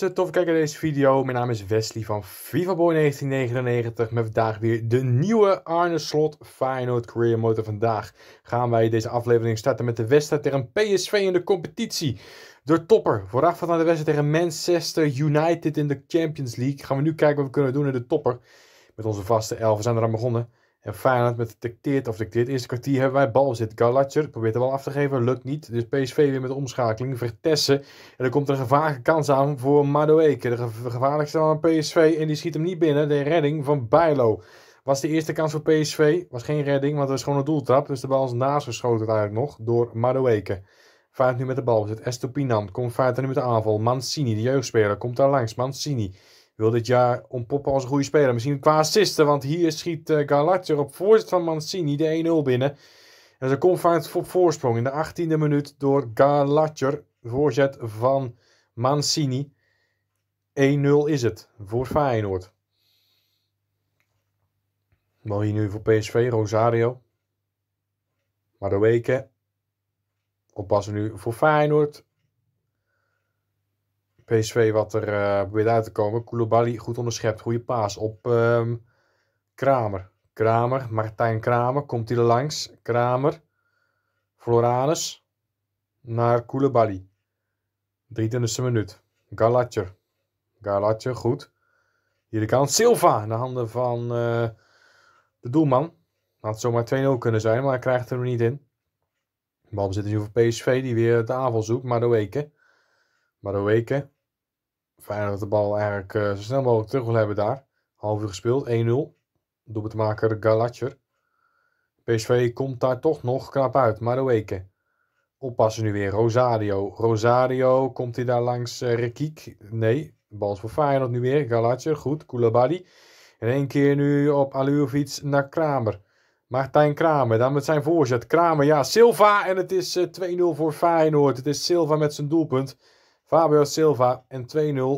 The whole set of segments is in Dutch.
mensen, tof kijken naar deze video. Mijn naam is Wesley van Boy 1999 met vandaag weer de nieuwe Arne Slot Feyenoord Career Motor. Vandaag gaan wij deze aflevering starten met de wedstrijd tegen PSV in de competitie. de topper, voorafgaand aan de wedstrijd tegen Manchester United in de Champions League, gaan we nu kijken wat we kunnen doen in de topper. Met onze vaste elf, we zijn er aan begonnen. En Feyenoord met detecteert of detecteert. Eerste kwartier hebben wij zit. Galatjer probeert er wel af te geven, lukt niet. Dus PSV weer met omschakeling. Vertessen. En er komt een gevaarlijke kans aan voor Madueke. De gevaarlijkste aan PSV. En die schiet hem niet binnen. De redding van Bijlo. Was de eerste kans voor PSV. Was geen redding, want het was gewoon een doeltrap. Dus de bal is naast geschoten eigenlijk nog door Madoeke. Feyenoord nu met de zit. Estopinan komt Feyenoord nu met de aanval. Mancini, de jeugdspeler, komt daar langs. Mancini wil dit jaar ontpoppen als een goede speler. Misschien qua assisten, want hier schiet uh, eh, op voorzet van Mancini de 1-0 binnen. En ze komt vanuit op voorsprong in de 18e minuut door Galactic. Voorzet van Mancini. 1-0 is het voor Feyenoord. Wel hier nu voor PSV, Rosario. Maar de weken oppassen nu voor Feyenoord. PSV wat er uh, probeert uit te komen. Koulibaly goed onderschept. Goede paas op ehm, Kramer. Kramer, Martijn Kramer. Komt hij er langs? Kramer. Floranus. Naar Koulibaly. 23e minuut. Galatje. Galatje, goed. Hier de kant. Silva. In de handen van eh, de doelman. Had zomaar 2-0 kunnen zijn, maar hij krijgt er niet in. zit er nu voor PSV, die weer de weken. zoekt. de weken. Feyenoord de bal eigenlijk eh, zo snel mogelijk terug wil hebben daar. Half uur gespeeld, 1-0. Doelpuntmaker Galacher. PSV komt daar toch nog knap uit. Maroeke. Oppassen nu weer. Rosario. Rosario, komt hij daar langs uh, Nee. Bal is voor Feyenoord nu weer. Galatjer, goed. Koulibaly. En één keer nu op Alujovic naar Kramer. Martijn Kramer, dan met zijn voorzet. Kramer, ja, Silva. En het is 2-0 eh, voor Feyenoord. Het is Silva met zijn doelpunt. Fabio Silva en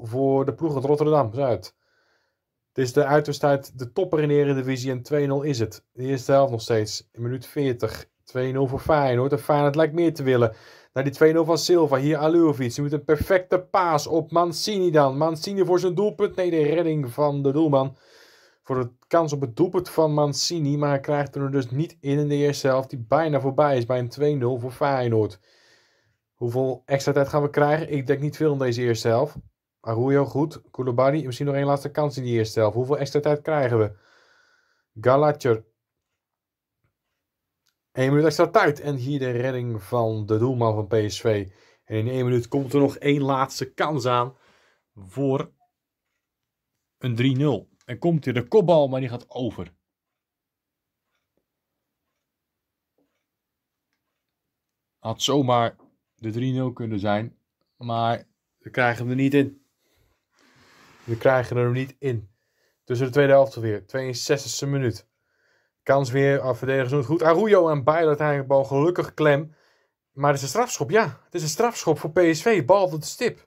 2-0 voor de ploeg uit Rotterdam-Zuid. Het is de uitwedstrijd de topper in de Eredivisie en 2-0 is het. De eerste helft nog steeds, in minuut 40. 2-0 voor Feyenoord en Feyenoord lijkt meer te willen. Naar die 2-0 van Silva, hier Aluovic. Nu moet een perfecte paas op Mancini dan. Mancini voor zijn doelpunt. Nee, de redding van de doelman. Voor de kans op het doelpunt van Mancini. Maar hij krijgt er dus niet in in de eerste helft. Die bijna voorbij is bij een 2-0 voor Feyenoord. Hoeveel extra tijd gaan we krijgen? Ik denk niet veel in deze eerste helft. Arroyo goed. Koulibaly misschien nog één laatste kans in die eerste helft. Hoeveel extra tijd krijgen we? Galacher, Eén minuut extra tijd. En hier de redding van de doelman van PSV. En in één minuut komt er nog één laatste kans aan voor een 3-0. En komt hier de kopbal, maar die gaat over. Had zomaar de 3-0 kunnen zijn. Maar we krijgen hem er niet in. We krijgen hem niet in. Tussen de tweede helft weer. 62e minuut. Kans weer, verdedigen doen het goed. Arroyo en Bijl uiteindelijk bal gelukkig klem. Maar het is een strafschop, ja. Het is een strafschop voor PSV. Bal tot de stip.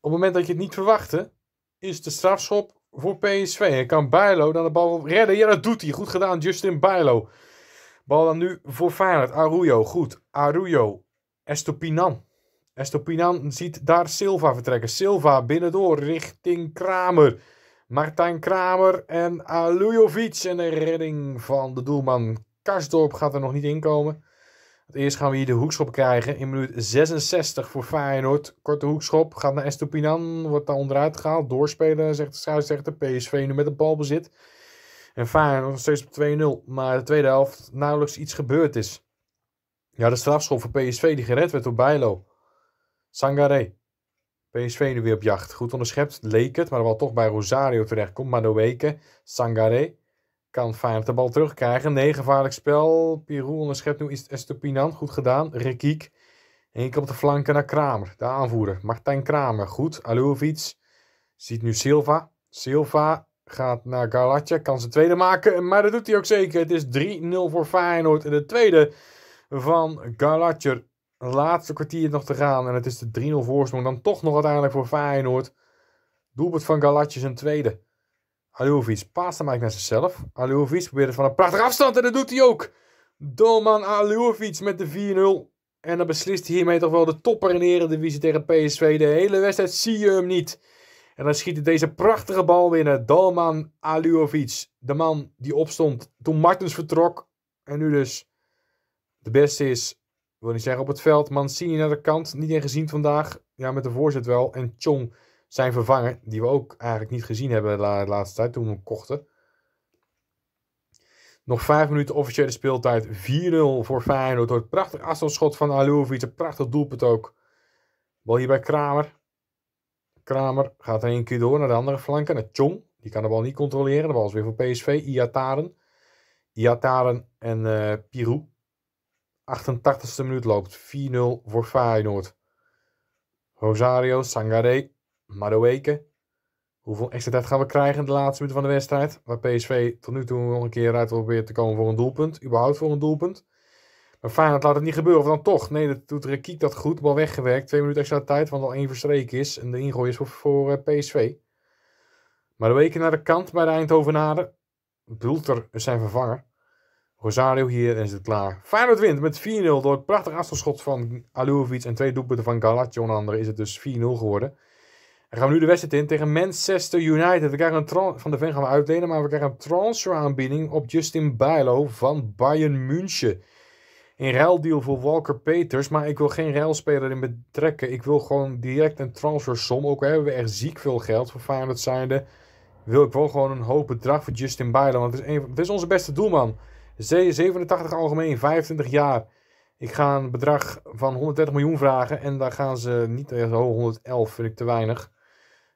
Op het moment dat je het niet verwachtte, is de strafschop voor PSV. En kan Bijlo dan de bal redden? Ja, dat doet hij. Goed gedaan, Justin Bijlo. Bal dan nu voor Feyenoord. Arroyo, goed. Arroyo Estopinan. Estopinan ziet daar Silva vertrekken. Silva binnendoor richting Kramer. Martijn Kramer en Alujovic. En de redding van de doelman Karsdorp gaat er nog niet in komen. Eerst gaan we hier de hoekschop krijgen in minuut 66 voor Feyenoord. Korte hoekschop, gaat naar Estopinan. wordt daar onderuit gehaald. Doorspelen, zegt de de PSV nu met de bal bezit. En Feyenoord nog steeds op 2-0. Maar de tweede helft nauwelijks iets gebeurd is. Ja, de strafschop voor PSV die gered werd door Bijlo. Sangare. PSV nu weer op jacht. Goed onderschept, leek het, maar wel toch bij Rosario terechtkomt. weken. Sangare. Kan Feyenoord de bal terugkrijgen. Nee, gevaarlijk spel. Pirou onderschept nu is Pinan. Goed gedaan. Rekiek. Eén keer op de flanken naar Kramer, de aanvoerder. Martijn Kramer, goed. Aluovic ziet nu Silva. Silva gaat naar Galatje, kan zijn tweede maken. Maar dat doet hij ook zeker. Het is 3-0 voor Feyenoord. En de tweede van het Laatste kwartier nog te gaan en het is de 3-0 voorsprong. Dan toch nog uiteindelijk voor Feyenoord. Doelpunt van Galatasaray zijn tweede. Alouvies paast hem eigenlijk naar zichzelf. Alouvies probeert het van een prachtige afstand en dat doet hij ook. Dolman Aluovic met de 4-0. En dan beslist hij hiermee toch wel de topper in de Eredivisie tegen PSV. De hele wedstrijd zie je hem niet. En dan schiet hij deze prachtige bal binnen. Dolman Aluovic. De man die opstond toen Martens vertrok. En nu dus het beste is, wil niet zeggen op het veld, Mancini naar de kant. Niet in gezien vandaag. Ja, met de voorzet wel. En Chong, zijn vervanger, die we ook eigenlijk niet gezien hebben de laatste tijd toen we hem kochten. Nog vijf minuten officiële speeltijd. 4-0 voor Feyenoord. Door het prachtig afstandsschot van Alouovic. Een prachtig doelpunt ook. Bal hier bij Kramer. Kramer gaat er één keer door naar de andere flanken. Naar Chong. Die kan de bal niet controleren. De bal is weer voor PSV. Iataren. Iataren en uh, Pirou. 88ste minuut loopt. 4-0 voor Feyenoord. Rosario, Sangare, Madueke. Hoeveel extra tijd gaan we krijgen in de laatste minuten van de wedstrijd? Waar PSV tot nu toe nog een keer uit probeert te komen voor een doelpunt. Überhaupt voor een doelpunt. Maar Feyenoord laat het niet gebeuren. Of dan toch? Nee, dat doet Rekiek dat goed. Bal weggewerkt. Twee minuten extra tijd, want al één verstreken is. En de ingooi is voor, eh, PSV. Maar de naar de kant bij de Eindhovenader. Bulter zijn vervanger. Rosario hier en is het klaar. Feyenoord wint met 4-0 door het prachtig afstandsschot van Aluovic en twee doelpunten van Galatje onder andere is het dus 4-0 geworden. En gaan we nu de wedstrijd in tegen Manchester United. We krijgen een van de Ven gaan we uitlenen, maar we krijgen een transferaanbieding op Justin Bijlo van Bayern München. Een ruildeal voor Walker Peters, maar ik wil geen ruilspeler in betrekken. Ik wil gewoon direct een transfersom. Ook al hebben we echt ziek veel geld voor Feyenoord zijnde, wil ik wel gewoon een hoop bedrag voor Justin Bijlo. Want het is, het is onze beste doelman. 87 algemeen, 25 jaar. Ik ga een bedrag van 130 miljoen vragen. En daar gaan ze niet eh, zo oh, 111, vind ik te weinig.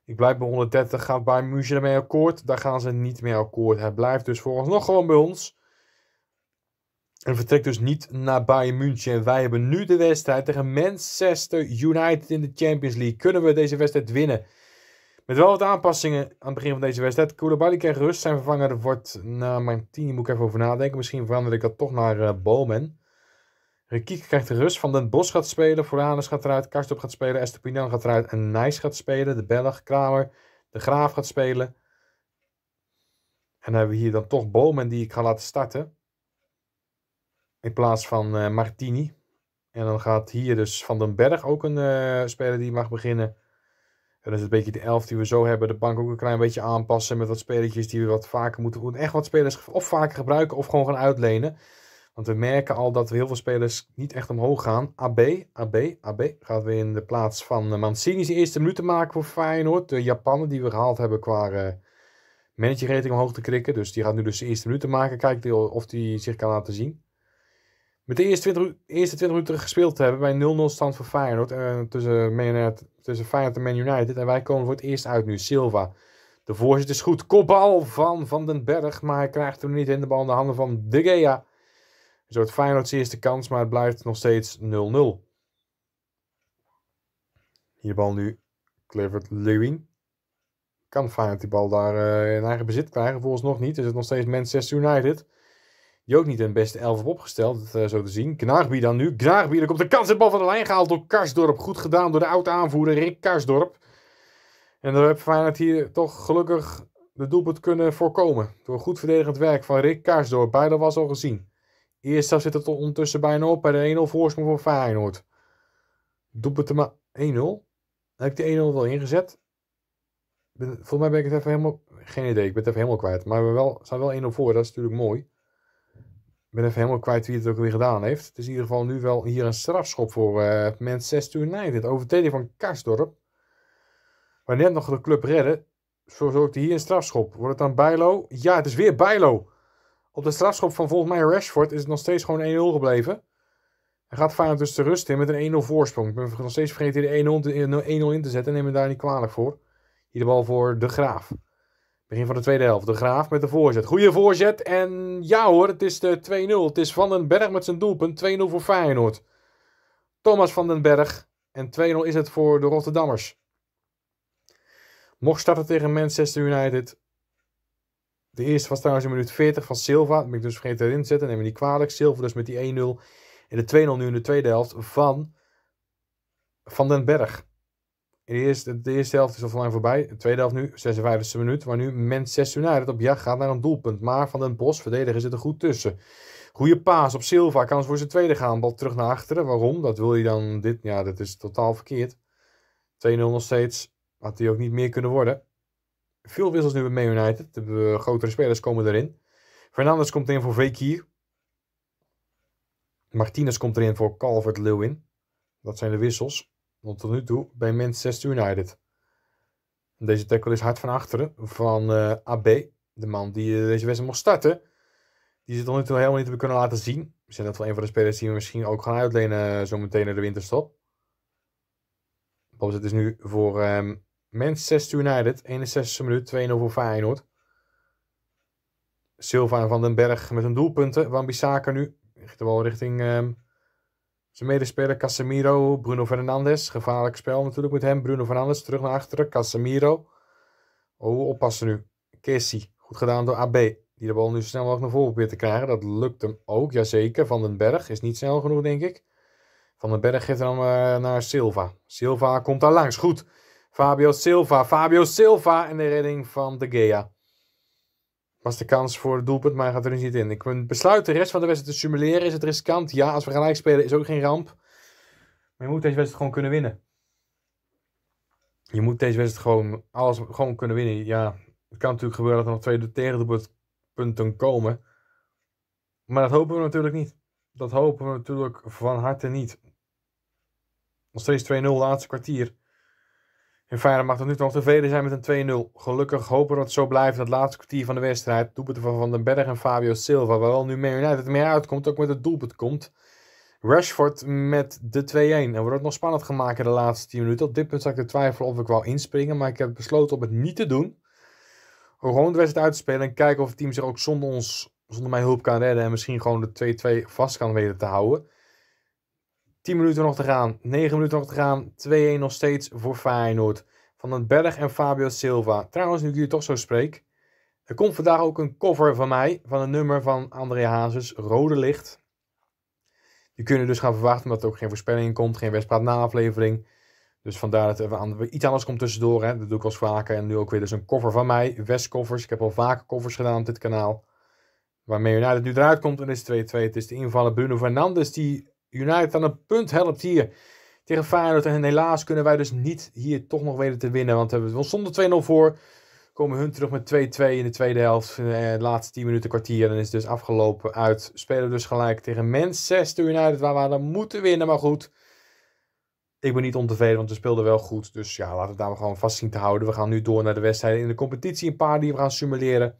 Ik blijf bij 130, gaat bij München ermee akkoord. Daar gaan ze niet mee akkoord. Hij blijft dus volgens nog gewoon bij ons. En vertrekt dus niet naar Bayern München. Wij hebben nu de wedstrijd tegen Manchester United in de Champions League. Kunnen we deze wedstrijd winnen? Met wel wat aanpassingen aan het begin van deze wedstrijd. Koulibaly krijgt rust. Zijn vervanger wordt, na Martini moet ik even over nadenken. Misschien verander ik dat toch naar uh, Bowman. Rekiek krijgt rust. Van den Bos gaat spelen. Foranus gaat eruit. Karstop gaat spelen. Estupinan gaat eruit. En Nijs gaat spelen. De Belg, Kramer. De Graaf gaat spelen. En dan hebben we hier dan toch Bowman die ik ga laten starten. In plaats van eh, Martini. En dan gaat hier dus Van den Berg ook een eh, speler die mag beginnen dat is een beetje de elf die we zo hebben. De bank ook een klein beetje aanpassen met wat spelletjes die we wat vaker moeten... echt wat spelers of vaker gebruiken of gewoon gaan uitlenen. Want we merken al dat heel veel spelers niet echt omhoog gaan. AB, AB, AB gaat weer in de plaats van eh, Mancini's eerste minuten maken voor Feyenoord. De Japanen die we gehaald hebben qua uh, managerrating omhoog te krikken. Dus die gaat nu dus de eerste minuten maken. Kijken of die zich kan laten zien. Met de eerste 20, eerste 20 minuten gespeeld te hebben bij 0-0 stand voor Feyenoord. Eh, tussen, Man, tussen Feyenoord en Man United. En wij komen voor het eerst uit nu. Silva. De voorzitter is goed. Kopbal van Van den Berg. Maar hij krijgt hem niet in de bal in de handen van De Gea. Een soort Feyenoord's eerste kans. Maar het blijft nog steeds 0-0. Hier bal nu Clifford Lewin. Kan Feyenoord die bal daar eh, in eigen bezit krijgen? Volgens nog niet. Is het nog steeds Manchester United die ook niet een beste elf op opgesteld, eh, zo te zien. Knaagbi dan nu. Knaagby, er komt de kans bal van de lijn gehaald door Karsdorp. Goed gedaan door de oude aanvoerder Rick Karsdorp. En dan heeft Feyenoord hier toch gelukkig de doelpunt kunnen voorkomen. Door goed verdedigend werk van Rick Karsdorp. Beide was al gezien. Eerst zit het ondertussen bijna op bij de 1-0 voorsprong van Feyenoord. Doelpunt er maar 1-0. Heb ik de 1-0 wel ingezet? Volgens mij ben ik het even helemaal... Geen idee, ik ben het even helemaal kwijt. Maar we wel, zijn wel 1-0 voor, dat is natuurlijk mooi. Ik ben even helemaal kwijt wie het ook weer gedaan heeft. Het is in ieder geval nu wel hier een strafschop voor uh, eh, Manchester United. Overtreding van Karsdorp. Maar net nog de club redden. Zo zorgt hij hier een strafschop. Wordt het dan Bijlo? Ja, het is weer Bijlo. Op de strafschop van volgens mij Rashford is het nog steeds gewoon 1-0 gebleven. En gaat Feyenoord dus de rust in met een 1-0 voorsprong. Ik ben nog steeds vergeten de 1-0 in te zetten. Neem me daar niet kwalijk voor. Hier de bal voor De Graaf. Begin van de tweede helft. De Graaf met de voorzet. Goede voorzet. En ja hoor, het is de 2-0. Het is Van den Berg met zijn doelpunt. 2-0 voor Feyenoord. Thomas van den Berg. En 2-0 is het voor de Rotterdammers. Mocht starten tegen Manchester United. De eerste was trouwens in minuut 40 van Silva. Dat ben ik dus vergeten erin te zetten. Neem me niet kwalijk. Silva dus met die 1-0. En de 2-0 nu in de tweede helft van Van den Berg. De eerste, de eerste helft is al lang voorbij. De tweede helft nu, 56e minuut. Waar nu Manchester United op jacht gaat naar een doelpunt. Maar Van den Bos, verdedigen zit er goed tussen. Goede paas op Silva. Kans voor zijn tweede gaan. Bal terug naar achteren. Waarom? Dat wil je dan dit. Ja, dat is totaal verkeerd. 2-0 nog steeds. Had hij ook niet meer kunnen worden. Veel wissels nu bij Man United. De grotere spelers komen erin. Fernandes komt in voor Vekier. Martinez komt erin voor Calvert-Lewin. Dat zijn de wissels. Want tot nu toe bij Manchester United. Deze tackle is hard van achteren van eh, AB. De man die eh, deze wedstrijd mocht starten. Die ze tot nu toe helemaal niet hebben kunnen laten zien. Zijn dat wel een van de spelers die we misschien ook gaan uitlenen eh, zometeen naar de winterstop. het is nu voor Manchester ehm, United. 61 minuut, 2-0 voor Feyenoord. Silva en Van den Berg met hun doelpunten. Wan Bissaka nu. De bal richting ehm, zijn medespeler Casemiro, Bruno Fernandes. Gevaarlijk spel natuurlijk met hem. Bruno Fernandes terug naar achteren. Casemiro. Oh, oppassen nu. Casey. Goed gedaan door AB. Die de bal nu snel mogelijk naar voren probeert te krijgen. Dat lukt hem ook, jazeker. Van den Berg is niet snel genoeg, denk ik. Van den Berg geeft hem uh, naar Silva. Silva komt daar langs. Goed. Fabio Silva. Fabio Silva. En de redding van De Gea was de kans voor het doelpunt, maar hij gaat er dus niet in. Ik besluit de rest van de wedstrijd te simuleren. Is het riskant? Ja, als we gelijk spelen is ook geen ramp. Maar je moet deze wedstrijd gewoon kunnen winnen. Je moet deze wedstrijd gewoon alles gewoon kunnen winnen. Ja, het kan natuurlijk gebeuren dat er nog twee tegendoelpunten komen. Maar dat hopen we natuurlijk niet. Dat hopen we natuurlijk van harte niet. Nog steeds 2-0 laatste kwartier. En Feyenoord mag dat nu nog tevreden zijn met een 2-0. Gelukkig hopen we dat het zo blijft dat laatste kwartier van de wedstrijd. Doelpunten van Van den Berg en Fabio Silva. Waar wel nu Man het meer uitkomt, ook met het doelpunt komt. Rashford met de 2-1. En wordt het nog spannend gemaakt in de laatste 10 minuten. Op dit punt zal ik er twijfel of ik wel inspringen. Maar ik heb besloten om het niet te doen. Gewoon de wedstrijd uit te spelen. En kijken of het team zich ook zonder, ons, zonder mijn hulp kan redden. En misschien gewoon de 2-2 vast kan weten te houden. 10 minuten nog te gaan, 9 minuten nog te gaan. 2-1 nog steeds voor Feyenoord. Van den Berg en Fabio Silva. Trouwens, nu ik jullie toch zo spreek. Er komt vandaag ook een cover van mij, van een nummer van André Hazes, Rode Licht. Die kunnen dus gaan verwachten omdat er ook geen voorspelling komt, geen wedstrijd na aflevering. Dus vandaar dat er iets anders komt tussendoor. Hè. Dat doe ik wel vaker. En nu ook weer dus een cover van mij, Westcovers. Ik heb al vaker covers gedaan op dit kanaal. Waarmee het nu eruit komt en is 2-2. Het is de invaller Bruno Fernandes die United aan een punt helpt hier tegen Feyenoord. En helaas kunnen wij dus niet hier toch nog weten te winnen. Want hebben we zonder 2-0 voor. Komen hun terug met 2-2 in de tweede helft. Eh, de laatste 10 minuten kwartier. Dan is het dus afgelopen uit. Spelen dus gelijk tegen Manchester United. Waar we hadden moeten winnen. Maar goed. Ik ben niet ontevreden, want we speelden wel goed. Dus ja, laten we daar maar gewoon vast zien te houden. We gaan nu door naar de wedstrijden in de competitie. Een paar die we gaan simuleren. En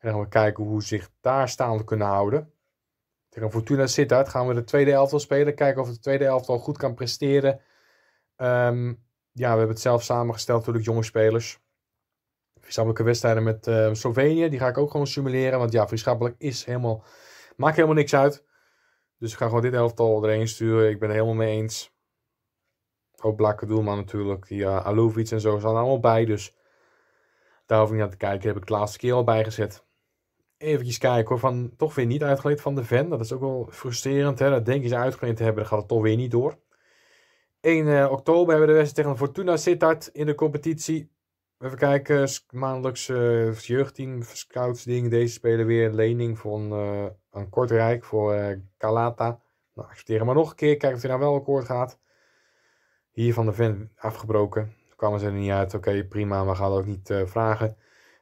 dan gaan we kijken hoe zich daar staande kunnen houden tegen Fortuna Sittard gaan we de tweede elftal spelen. Kijken of de tweede elftal goed kan presteren. Ehm, ja, we hebben het zelf samengesteld, natuurlijk jonge spelers. Vriendschappelijke wedstrijden met ehm, Slovenië, die ga ik ook gewoon simuleren. Want ja, vriendschappelijk is helemaal, maakt helemaal niks uit. Dus ik ga gewoon dit elftal erheen sturen. Ik ben het helemaal mee eens. Ook Blakke Doelman natuurlijk. Die uh, eh, Alovic en zo zijn er allemaal bij. Dus daar hoef ik niet naar te kijken. heb ik de laatste keer al bijgezet. Even kijken hoor, van toch weer niet uitgeleid van de Ven. Dat is ook wel frustrerend. Hè? Dat denk je ze uitgeleid te hebben, dan gaat het toch weer niet door. 1 eh, oktober hebben we de wedstrijd tegen Fortuna Sittard in de competitie. Even kijken, maandelijks uh, jeugdteam, scouts ding. Deze spelen weer lening van eh, een Kortrijk voor uh, Calata. Nou, accepteren maar nog een keer, kijken of hij nou wel akkoord gaat. Hier van de Ven afgebroken. Kwamen ze er niet uit. Oké, prima, we gaan het ook niet vragen.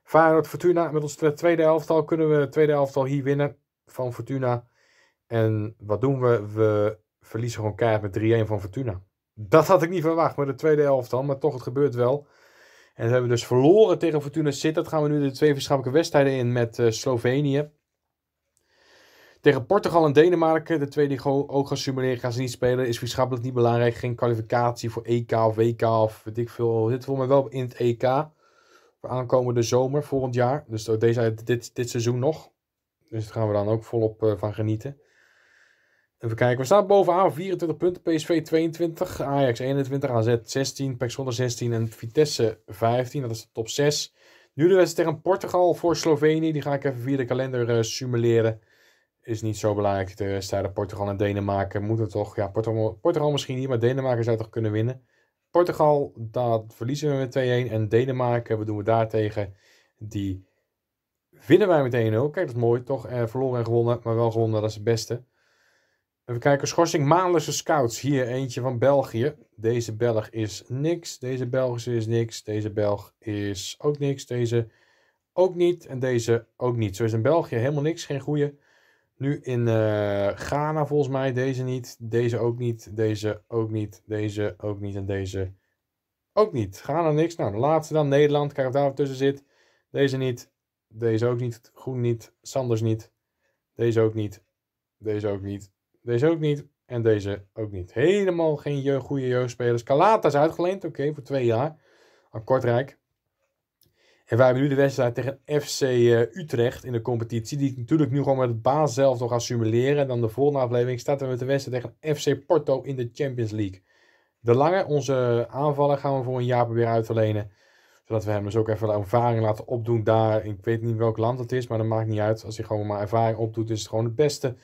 Feyenoord Fortuna met ons tweede elftal kunnen we het tweede helftal hier winnen van Fortuna. En wat doen we? We verliezen gewoon keihard met 3-1 van Fortuna. Dat had ik niet verwacht met de tweede elftal, maar toch, het gebeurt wel. En we hebben dus verloren tegen Fortuna dat Gaan we nu de twee verschillende wedstrijden in met eh, Slovenië. Tegen Portugal en Denemarken, de twee die ook gaan simuleren, gaan ze niet spelen. Is vriendschappelijk niet belangrijk. Geen kwalificatie voor EK of WK of weet ik veel. Dit voor mij wel in het EK aankomende zomer, volgend jaar. Dus deze, dit, dit seizoen nog. Dus daar gaan we dan ook volop eh, van genieten. Even kijken, we staan bovenaan 24 punten. PSV 22, Ajax 21, AZ 16, PEC 16 en Vitesse 15. Dat is de top 6. Nu de wedstrijd tegen Portugal voor Slovenië. Die ga ik even via de kalender eh, simuleren. Is niet zo belangrijk. De wedstrijden Portugal en Denemarken moeten toch. Ja, Portugal, Portugal misschien niet, maar Denemarken zou toch kunnen winnen. Portugal, dat verliezen we met 2-1. En Denemarken, wat doen we daartegen? Die winnen wij met 1-0. Kijk, dat is mooi. Toch eh, verloren en gewonnen, maar wel gewonnen. Dat is het beste. Even kijken, schorsing maandelijkse scouts. Hier eentje van België. Deze Belg is niks. Deze Belgische is niks. Deze Belg is ook niks. Deze ook niet. En deze ook niet. Zo is in België helemaal niks. Geen goede. Nu in eh, Ghana volgens mij. Deze niet. Deze ook niet. Deze ook niet. Deze ook niet. En deze ook niet. Ghana niks. Nou, de laatste dan. Nederland. Kijk of daar wat tussen zit. Deze niet. Deze ook niet. Groen niet. Sanders niet. Deze ook niet. Deze ook niet. Deze ook niet. En deze ook niet. Helemaal geen je goede jeugdspelers. Kalata is uitgeleend. Oké, voor twee jaar. Aan Kortrijk. En wij hebben nu de wedstrijd tegen FC eh, Utrecht in de competitie. Die ik natuurlijk nu gewoon met het baas zelf nog gaan simuleren. En dan de volgende aflevering staat er met de wedstrijd tegen FC Porto in de Champions League. De Lange, onze aanvaller, gaan we voor een jaar proberen uit te lenen. Zodat we hem dus ook even ervaring laten opdoen daar. Ik weet niet welk land het is, maar dat maakt niet uit. Als hij gewoon maar ervaring opdoet, is het gewoon het beste.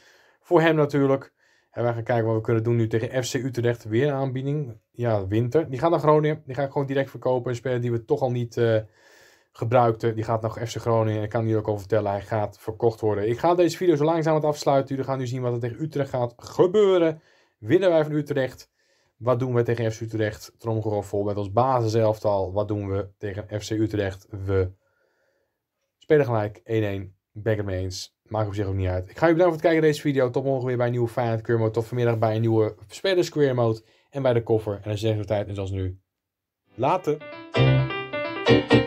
Voor hem natuurlijk. En wij gaan kijken wat we kunnen doen nu tegen FC Utrecht. Weer een aanbieding. Ja, winter. Die gaat naar Groningen. Die ga ik gewoon direct verkopen. Een speler die we toch al niet... Eh, gebruikte. Die gaat nog FC Groningen. Ik kan hier ook al vertellen. Hij gaat verkocht worden. Ik ga deze video zo langzaam het afsluiten. Jullie gaan nu zien wat er tegen Utrecht gaat gebeuren. Winnen wij van Utrecht? Wat doen we tegen FC Utrecht? Tromgeroffel met ons basiselftal. Wat doen we tegen FC Utrecht? We spelen gelijk 1-1. Ben mee eens. Maakt op zich ook niet uit. Ik ga jullie bedanken voor het kijken naar deze video. Tot morgen weer bij een nieuwe Feyenoord Mode. Tot vanmiddag bij een nieuwe Spelers Square Mode. En bij de koffer. En dan zeggen we tijd. En zoals nu. Later.